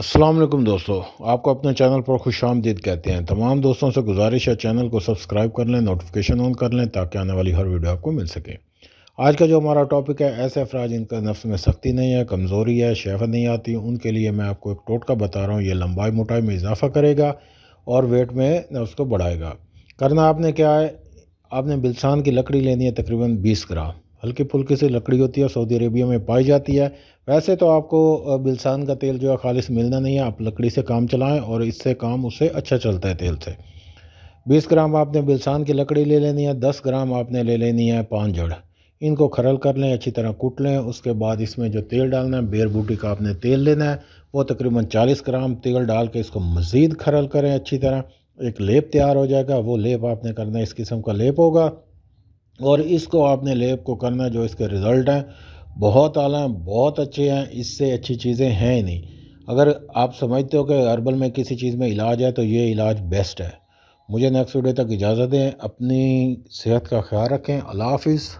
असलम दोस्तों आपको अपने चैनल पर खुश आमदीद कहते हैं तमाम दोस्तों से गुजारिश है चैनल को सब्सक्राइब कर लें नोटिफिकेशन ऑन कर लें ताकि आने वाली हर वीडियो आपको मिल सके आज का जो हमारा टॉपिक है ऐसे अफराज इनका नफ्स में सख्ती नहीं है कमज़ोरी है शेफत नहीं आती उनके लिए मैं आपको एक टोटका बता रहा हूँ ये लंबाई मोटाई में इजाफा करेगा और वेट में नफ्स को बढ़ाएगा करना आपने क्या है आपने बिलसान की लकड़ी लेनी है तकरीबन बीस ग्राम हल्की फुल्की सी लकड़ी होती है और सऊदी अरेबिया में पाई जाती है वैसे तो आपको बिलसान का तेल जो है खालिश मिलना नहीं है आप लकड़ी से काम चलाएं और इससे काम उससे अच्छा चलता है तेल से 20 ग्राम आपने बिलसान की लकड़ी ले लेनी है 10 ग्राम आपने ले लेनी है पान जड़ इनको खरल कर लें अच्छी तरह कूट लें उसके बाद इसमें जो तेल डालना है बेर बूटी का आपने तेल लेना है वो तकरीबन चालीस ग्राम तेल डाल के इसको मज़ीद खरल करें अच्छी तरह एक लेप तैयार हो जाएगा वो लेप आपने करना है इस किस्म का लेप होगा और इसको आपने लेब को करना जो इसके रिज़ल्ट हैं बहुत आला हैं बहुत अच्छे हैं इससे अच्छी चीज़ें हैं ही नहीं अगर आप समझते हो कि हर्बल में किसी चीज़ में इलाज है तो ये इलाज बेस्ट है मुझे नेक्स्ट वीडियो तक इजाज़त दें अपनी सेहत का ख्याल रखें अल्लाह हाफिज़